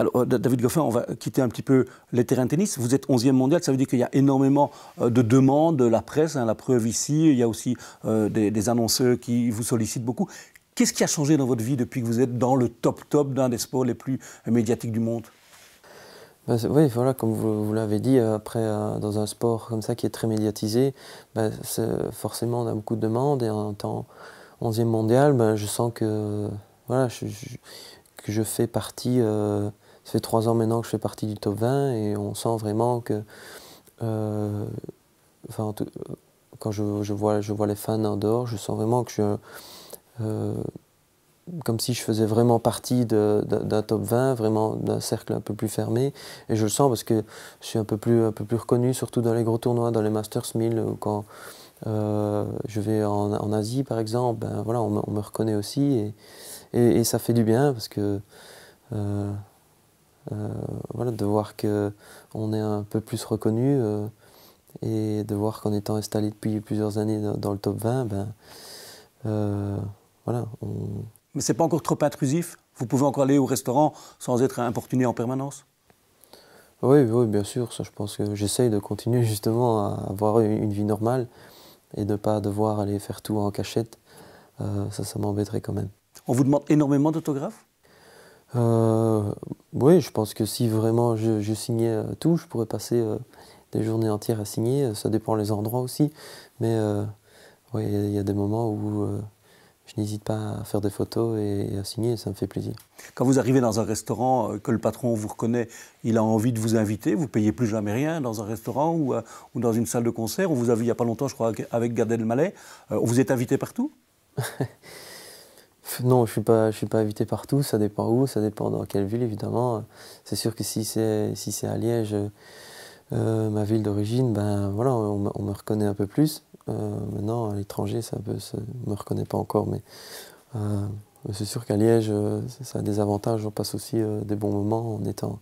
Alors, euh, David Goffin, on va quitter un petit peu les terrains de tennis. Vous êtes 11e mondial, ça veut dire qu'il y a énormément euh, de demandes la presse, hein, la preuve ici. Il y a aussi euh, des, annonceurs qui vous sollicitent beaucoup. Qu'est-ce qui a changé dans votre vie depuis que vous êtes dans le top top d'un des sports les plus médiatiques du monde ben, oui, voilà, comme vous, l'avez dit, après, dans un sport comme ça qui est très médiatisé, ben, forcément, on a beaucoup de demandes. Et en tant 11e mondial, ben, je sens que, voilà, je, que je fais partie ça fait trois ans maintenant que je fais partie du top 20 et on sent vraiment que, euh, enfin, quand je, vois, les fans en dehors, je sens vraiment que je euh, comme si je faisais vraiment partie d'un top 20, vraiment d'un cercle un peu plus fermé. Et je le sens parce que je suis un peu plus, reconnu, surtout dans les gros tournois, dans les Masters 1000, quand euh, je vais en, Asie par exemple, ben voilà, on, me reconnaît aussi. Et, ça fait du bien parce que... Euh, voilà, de voir qu'on est un peu plus reconnu euh, et de voir qu'en étant installé depuis plusieurs années dans, le top 20, ben, euh, voilà. Mais c'est pas encore trop intrusif Vous pouvez encore aller au restaurant sans être importuné en permanence oui, oui, bien sûr, ça je pense que j'essaye de continuer justement à avoir une vie normale et de ne pas devoir aller faire tout en cachette. ça, ça m'embêterait quand même. On vous demande énormément d'autographes euh, oui, je pense que si vraiment je, signais euh, tout, je pourrais passer euh, des journées entières à signer. Ça dépend les endroits aussi. Mais oui, il y, a des moments où je n'hésite pas à faire des photos et, à signer, ça me fait plaisir. Quand vous arrivez dans un restaurant, que le patron vous reconnaît, il a envie de vous inviter, vous payez plus jamais rien dans un restaurant ou, dans une salle de concert. On vous avez, vu il n'y a pas longtemps, je crois, avec Gad Elmaleh. Vous êtes invité partout Non, je ne suis, pas, invité partout, ça dépend où, ça dépend dans quelle ville évidemment. C'est sûr que si c'est à Liège, euh, ma ville d'origine, ben voilà, on, me reconnaît un peu plus. Euh, maintenant, à l'étranger, ça ne me reconnaît pas encore, mais euh, c'est sûr qu'à Liège, ça a des avantages. On passe aussi des bons moments en étant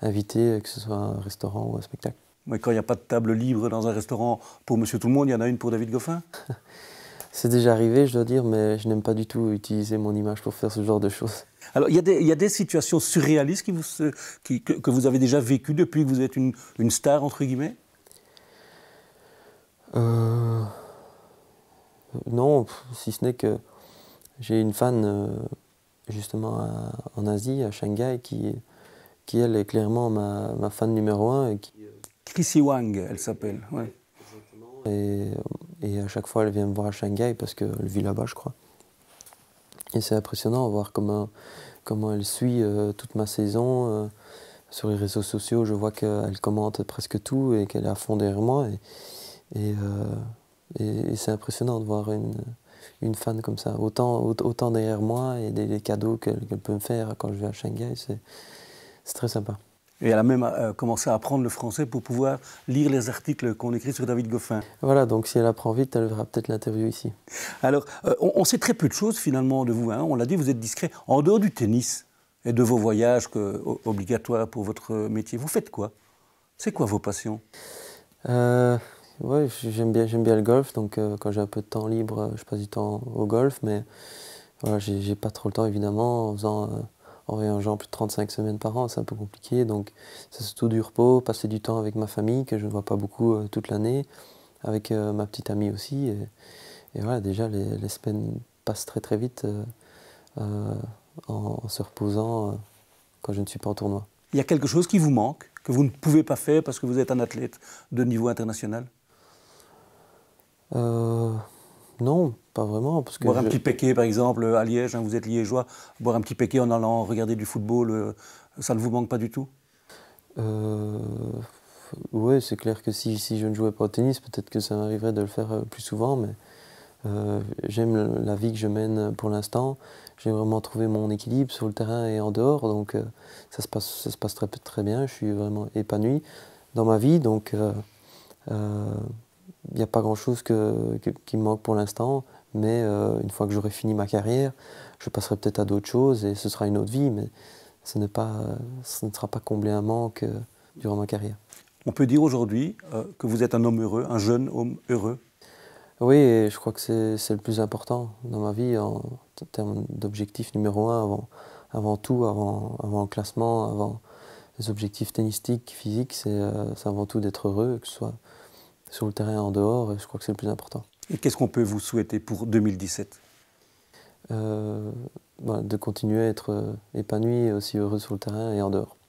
invité, que ce soit à un restaurant ou un spectacle. Mais quand il n'y a pas de table libre dans un restaurant pour Monsieur Tout le Monde, il y en a une pour David Goffin C'est déjà arrivé, je dois dire, mais je n'aime pas du tout utiliser mon image pour faire ce genre de choses. Alors, il y, a des situations surréalistes que, vous avez déjà vécues depuis que vous êtes une, star, entre guillemets euh, Non, si ce n'est que j'ai une fan, euh, justement, en Asie, à Shanghai, qui, elle, est clairement ma, fan numéro un. Et qui... Euh, Chrissy Wang, elle s'appelle, ouais. Et, à chaque fois, elle vient me voir à Shanghai parce qu'elle vit là-bas, je crois. Et c'est impressionnant de voir comment, comment elle suit euh, toute ma saison. Euh, sur les réseaux sociaux, je vois qu'elle commente presque tout et qu'elle est à fond derrière moi. Et, euh, c'est impressionnant de voir une, fan comme ça, autant, autant derrière moi et des, cadeaux qu'elle peut me faire quand je vais à Shanghai. C'est très sympa. Et elle a même euh, commencé à apprendre le français pour pouvoir lire les articles qu'on écrit sur David Goffin. Voilà, donc si elle apprend vite, elle verra peut-être l'interview ici. Alors, euh, on, sait très peu de choses finalement de vous. Hein. On l'a dit, vous êtes discret. En dehors du tennis et de vos voyages que, obligatoires pour votre métier, vous faites quoi C'est quoi vos passions euh, ouais, j'aime bien, j'aime bien le golf. Donc euh, quand j'ai un peu de temps libre, je passe du temps au golf. Mais voilà, j'ai pas trop le temps évidemment en faisant en genre plus de 35 semaines par an, c'est un peu compliqué. Donc, c'est surtout du repos, passer du temps avec ma famille, que je ne vois pas beaucoup euh, toute l'année, avec euh, ma petite amie aussi. Et, voilà, déjà, les, semaines passent très très vite euh, en, en, se reposant quand je ne suis pas en tournoi. Il y a quelque chose qui vous manque, que vous ne pouvez pas faire parce que vous êtes un athlète de niveau international non, pas vraiment. boire un petit péqué, par exemple, à Liège, hein, vous êtes liégeois, boire un petit péquet en allant regarder du football, euh, ça ne vous manque pas du tout euh, Oui, c'est clair que si, je ne jouais pas au tennis, peut-être que ça m'arriverait de le faire euh, plus souvent, mais j'aime la vie que je mène pour l'instant. J'ai vraiment trouvé mon équilibre sur le terrain et en dehors, donc ça, se passe, très, bien. Je suis vraiment épanoui dans ma vie, donc il n'y a pas grand-chose qui me manque pour l'instant, mais euh, une fois que j'aurai fini ma carrière, je passerai peut-être à d'autres choses et ce sera une autre vie, mais ce, pas, ne sera pas combler un manque euh, durant ma carrière. On peut dire aujourd'hui euh, que vous êtes un homme heureux, un jeune homme heureux Oui, je crois que c'est, le plus important dans ma vie en, termes d'objectif numéro un, avant, avant tout, avant, avant le classement, avant les objectifs tennistiques, physiques, c'est, avant tout d'être heureux, que ce soit sur le terrain en dehors, euh, je crois que c'est le plus important. Et qu'est-ce qu'on peut vous souhaiter pour 2017 euh, De continuer à être euh, épanoui et aussi heureux sur le terrain et en dehors.